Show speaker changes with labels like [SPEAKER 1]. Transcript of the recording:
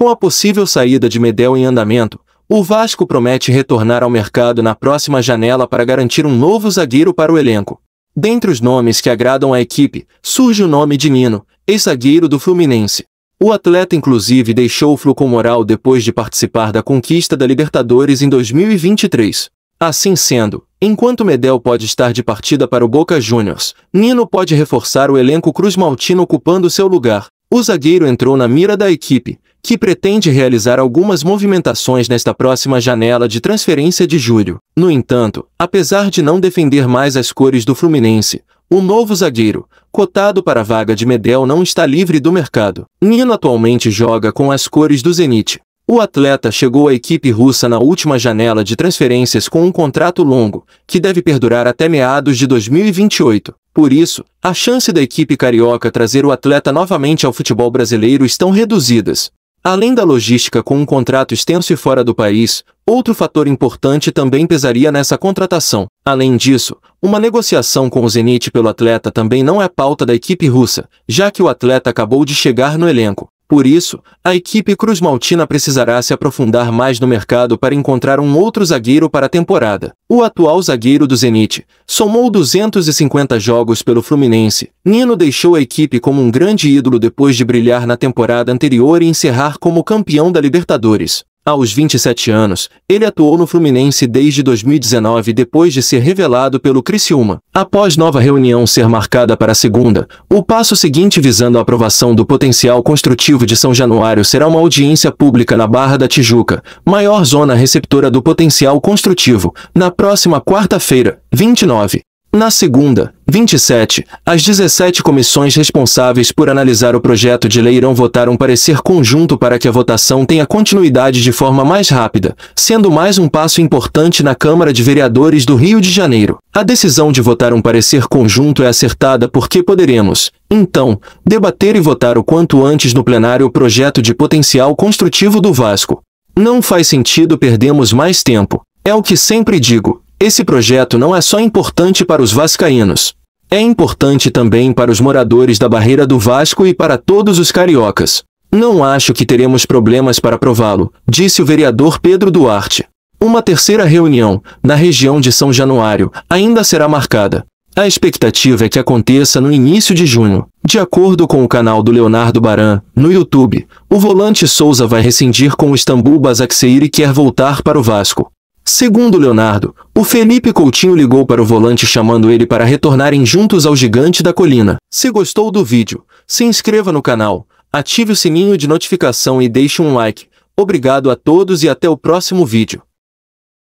[SPEAKER 1] Com a possível saída de Medel em andamento, o Vasco promete retornar ao mercado na próxima janela para garantir um novo zagueiro para o elenco. Dentre os nomes que agradam à equipe, surge o nome de Nino, ex-zagueiro do Fluminense. O atleta inclusive deixou o Flu com moral depois de participar da conquista da Libertadores em 2023. Assim sendo, enquanto Medel pode estar de partida para o Boca Juniors, Nino pode reforçar o elenco Cruz Maltino ocupando seu lugar. O zagueiro entrou na mira da equipe, que pretende realizar algumas movimentações nesta próxima janela de transferência de julho. No entanto, apesar de não defender mais as cores do Fluminense, o novo zagueiro, cotado para a vaga de Medel não está livre do mercado. Nino atualmente joga com as cores do Zenit. O atleta chegou à equipe russa na última janela de transferências com um contrato longo, que deve perdurar até meados de 2028. Por isso, a chance da equipe carioca trazer o atleta novamente ao futebol brasileiro estão reduzidas. Além da logística com um contrato extenso e fora do país, outro fator importante também pesaria nessa contratação. Além disso, uma negociação com o Zenit pelo atleta também não é pauta da equipe russa, já que o atleta acabou de chegar no elenco. Por isso, a equipe Cruz Maltina precisará se aprofundar mais no mercado para encontrar um outro zagueiro para a temporada. O atual zagueiro do Zenit somou 250 jogos pelo Fluminense. Nino deixou a equipe como um grande ídolo depois de brilhar na temporada anterior e encerrar como campeão da Libertadores. Aos 27 anos, ele atuou no Fluminense desde 2019 depois de ser revelado pelo Criciúma. Após nova reunião ser marcada para segunda, o passo seguinte visando a aprovação do potencial construtivo de São Januário será uma audiência pública na Barra da Tijuca, maior zona receptora do potencial construtivo, na próxima quarta-feira, 29. Na segunda, 27, as 17 comissões responsáveis por analisar o projeto de lei irão votar um parecer conjunto para que a votação tenha continuidade de forma mais rápida, sendo mais um passo importante na Câmara de Vereadores do Rio de Janeiro. A decisão de votar um parecer conjunto é acertada porque poderemos, então, debater e votar o quanto antes no plenário o projeto de potencial construtivo do Vasco. Não faz sentido perdermos mais tempo. É o que sempre digo, esse projeto não é só importante para os vascaínos. É importante também para os moradores da Barreira do Vasco e para todos os cariocas. Não acho que teremos problemas para aprová-lo, disse o vereador Pedro Duarte. Uma terceira reunião, na região de São Januário, ainda será marcada. A expectativa é que aconteça no início de junho. De acordo com o canal do Leonardo Baran, no YouTube, o volante Souza vai rescindir com o Istambul Basaksehir e quer voltar para o Vasco. Segundo Leonardo, o Felipe Coutinho ligou para o volante chamando ele para retornarem juntos ao gigante da colina. Se gostou do vídeo, se inscreva no canal, ative o sininho de notificação e deixe um like. Obrigado a todos e até o próximo vídeo.